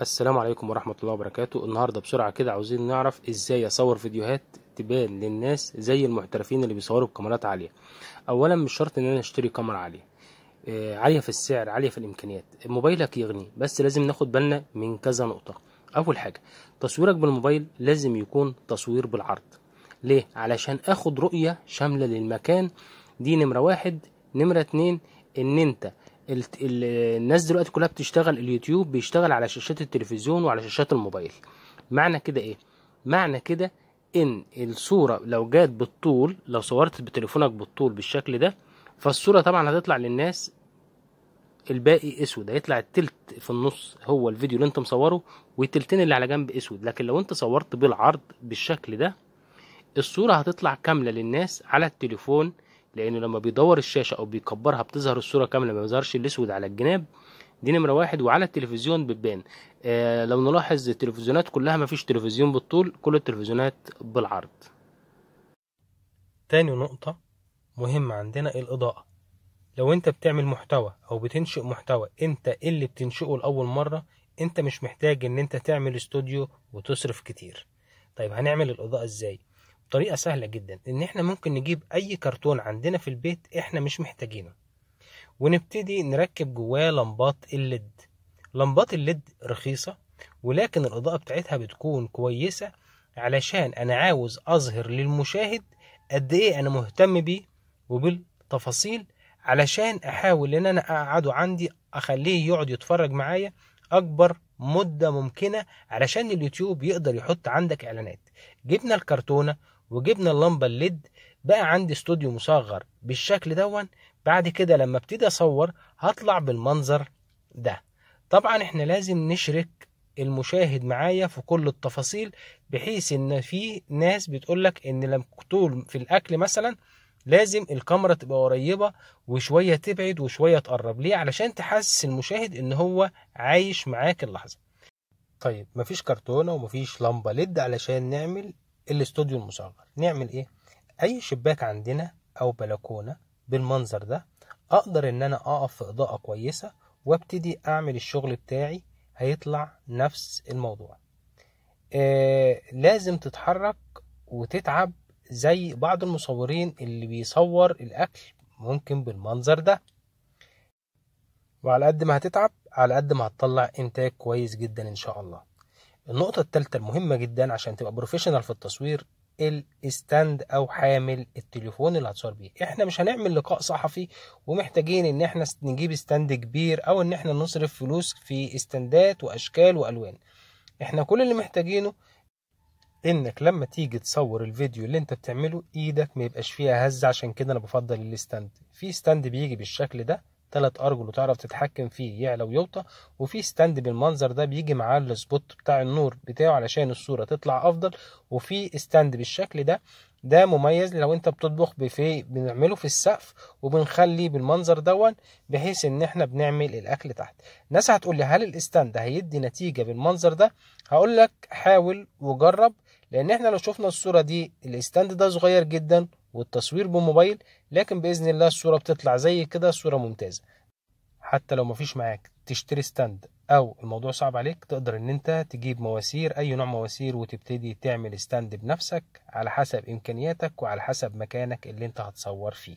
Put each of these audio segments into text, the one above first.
السلام عليكم ورحمة الله وبركاته النهاردة بسرعة كده عاوزين نعرف ازاي اصور فيديوهات تبان للناس زي المحترفين اللي بيصوروا بكاميرات عالية اولا مش شرط ان انا اشتري كاميرا عالية آه عالية في السعر عالية في الامكانيات موبايلك يغني بس لازم ناخد بالنا من كذا نقطة اول حاجة تصويرك بالموبايل لازم يكون تصوير بالعرض ليه علشان اخد رؤية شاملة للمكان دي نمرة واحد نمرة اتنين ان انت الناس دلوقتي كلها بتشتغل اليوتيوب بيشتغل على شاشات التلفزيون وعلى شاشات الموبايل معنى كده ايه معنى كده ان الصورة لو جات بالطول لو صورت بتليفونك بالطول بالشكل ده فالصورة طبعا هتطلع للناس الباقي اسود هيطلع التلت في النص هو الفيديو اللي انت مصوره والتلتين اللي على جنب اسود لكن لو انت صورت بالعرض بالشكل ده الصورة هتطلع كاملة للناس على التليفون لانه لما بيدور الشاشه او بيكبرها بتظهر الصوره كامله ما بيظهرش الاسود على الجناب دي نمرة واحد وعلى التلفزيون بتبان آه لو نلاحظ التلفزيونات كلها مفيش تلفزيون بالطول كل التلفزيونات بالعرض تاني نقطة مهمة عندنا الإضاءة لو انت بتعمل محتوى او بتنشئ محتوى انت اللي بتنشئه لأول مرة انت مش محتاج ان انت تعمل استوديو وتصرف كتير طيب هنعمل الإضاءة ازاي طريقة سهلة جدا ان احنا ممكن نجيب اي كرتون عندنا في البيت احنا مش محتاجينه ونبتدي نركب جواه لمبات الليد لمبات الليد رخيصة ولكن الإضاءة بتاعتها بتكون كويسة علشان أنا عاوز أظهر للمشاهد قد إيه أنا مهتم بيه وبالتفاصيل علشان أحاول إن أنا أقعده عندي أخليه يقعد يتفرج معايا أكبر مدة ممكنة علشان اليوتيوب يقدر يحط عندك إعلانات جبنا الكرتونة وجبنا اللمبه الليد بقى عندي استوديو مصغر بالشكل دون بعد كده لما ابتدي اصور هطلع بالمنظر ده طبعا احنا لازم نشرك المشاهد معايا في كل التفاصيل بحيث ان في ناس بتقولك ان لما طول في الاكل مثلا لازم الكاميرا تبقى قريبة وشوية تبعد وشوية تقرب ليه علشان تحسس المشاهد ان هو عايش معاك اللحظة طيب مفيش كرتونة ومفيش لمبة ليد علشان نعمل الاستوديو المصغر نعمل ايه اي شباك عندنا او بلكونه بالمنظر ده اقدر ان انا اقف في اضاءه كويسه وابتدي اعمل الشغل بتاعي هيطلع نفس الموضوع آه لازم تتحرك وتتعب زي بعض المصورين اللي بيصور الاكل ممكن بالمنظر ده وعلى قد ما هتتعب على قد ما هتطلع انتاج كويس جدا ان شاء الله النقطة الثالثة المهمة جدا عشان تبقى بروفيشنال في التصوير الستاند او حامل التليفون اللي هتصور بيه احنا مش هنعمل لقاء صحفي ومحتاجين ان احنا نجيب ستاند كبير او ان احنا نصرف فلوس في استندات واشكال والوان احنا كل اللي محتاجينه انك لما تيجي تصور الفيديو اللي انت بتعمله ايدك ما يبقاش فيها هزه عشان كده انا بفضل الستاند في ستاند بيجي بالشكل ده ثلاث ارجل وتعرف تتحكم فيه يعلى ويوطى وفي ستاند بالمنظر ده بيجي معاه السبوت بتاع النور بتاعه علشان الصوره تطلع افضل وفي ستاند بالشكل ده ده مميز لو انت بتطبخ بفي بنعمله في السقف وبنخليه بالمنظر دون بحيث ان احنا بنعمل الاكل تحت ناس هتقول لي هل الاستاند هيدي نتيجه بالمنظر ده هقول لك حاول وجرب لان احنا لو شفنا الصوره دي الاستاند ده صغير جدا والتصوير بموبايل لكن باذن الله الصوره بتطلع زي كده صوره ممتازه حتى لو مفيش معاك تشتري ستاند او الموضوع صعب عليك تقدر ان انت تجيب مواسير اي نوع مواسير وتبتدي تعمل ستاند بنفسك على حسب امكانياتك وعلى حسب مكانك اللي انت هتصور فيه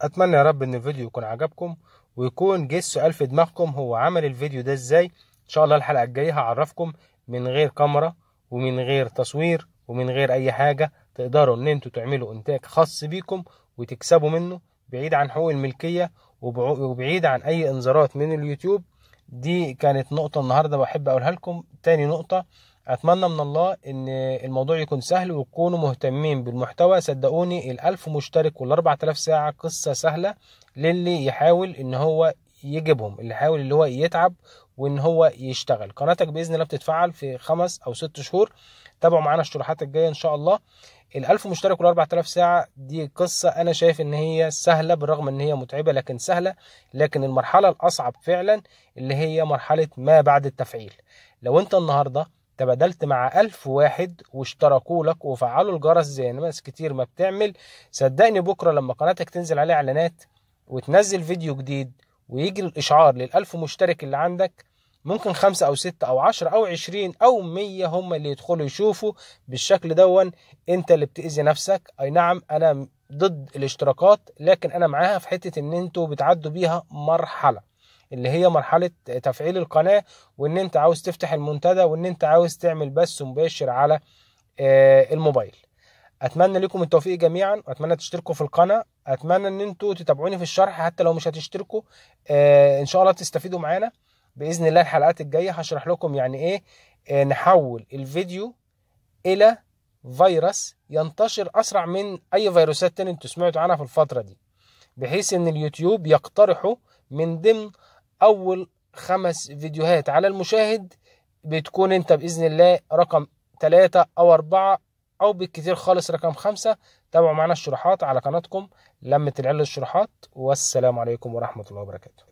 اتمنى يا رب ان الفيديو يكون عجبكم ويكون جه السؤال في دماغكم هو عمل الفيديو ده ازاي ان شاء الله الحلقه الجايه هعرفكم من غير كاميرا ومن غير تصوير ومن غير اي حاجه تقدروا ان انتوا تعملوا انتاج خاص بيكم وتكسبوا منه بعيد عن حقوق الملكية وبعيد عن اي انذارات من اليوتيوب دي كانت نقطة النهاردة بحب اقولها لكم تاني نقطة اتمنى من الله ان الموضوع يكون سهل وتكونوا مهتمين بالمحتوى صدقوني الالف مشترك والاربعة تلاف ساعة قصة سهلة للي يحاول ان هو يجيبهم اللي يحاول اللي هو يتعب وان هو يشتغل قناتك باذن الله بتتفعل في خمس او ست شهور تابعوا معانا الشروحات الجايه ان شاء الله ال 1000 مشترك وال 4000 ساعه دي قصه انا شايف ان هي سهله بالرغم ان هي متعبه لكن سهله لكن المرحله الاصعب فعلا اللي هي مرحله ما بعد التفعيل لو انت النهارده تبادلت مع ألف واحد واشتركوا لك وفعلوا الجرس زي ناس كتير ما بتعمل صدقني بكرة لما قناتك تنزل عليها إعلانات وتنزل فيديو جديد ويجي الإشعار للألف مشترك اللي عندك ممكن خمسة أو ستة أو عشرة أو عشرين أو مية هم اللي يدخلوا يشوفوا بالشكل دون أنت اللي بتأذي نفسك أي نعم أنا ضد الاشتراكات لكن أنا معاها في حتة إن أنتوا بتعدوا بيها مرحلة اللي هي مرحلة تفعيل القناة وان انت عاوز تفتح المنتدى وان انت عاوز تعمل بث مباشر على آه، الموبايل اتمنى لكم التوفيق جميعا واتمنى تشتركوا في القناة اتمنى ان انتوا تتابعوني في الشرح حتى لو مش هتشتركوا آه، ان شاء الله تستفيدوا معانا باذن الله الحلقات الجايه هشرح لكم يعني ايه آه، نحول الفيديو الى فيروس ينتشر اسرع من اي فيروسات تاني انتوا سمعتوا عنها في الفتره دي بحيث ان اليوتيوب يقترحه من ضمن اول خمس فيديوهات على المشاهد بتكون انت باذن الله رقم ثلاثة او اربعة او بالكتير خالص رقم خمسة تابعوا معنا الشروحات على قناتكم لمة العلة الشروحات والسلام عليكم ورحمة الله وبركاته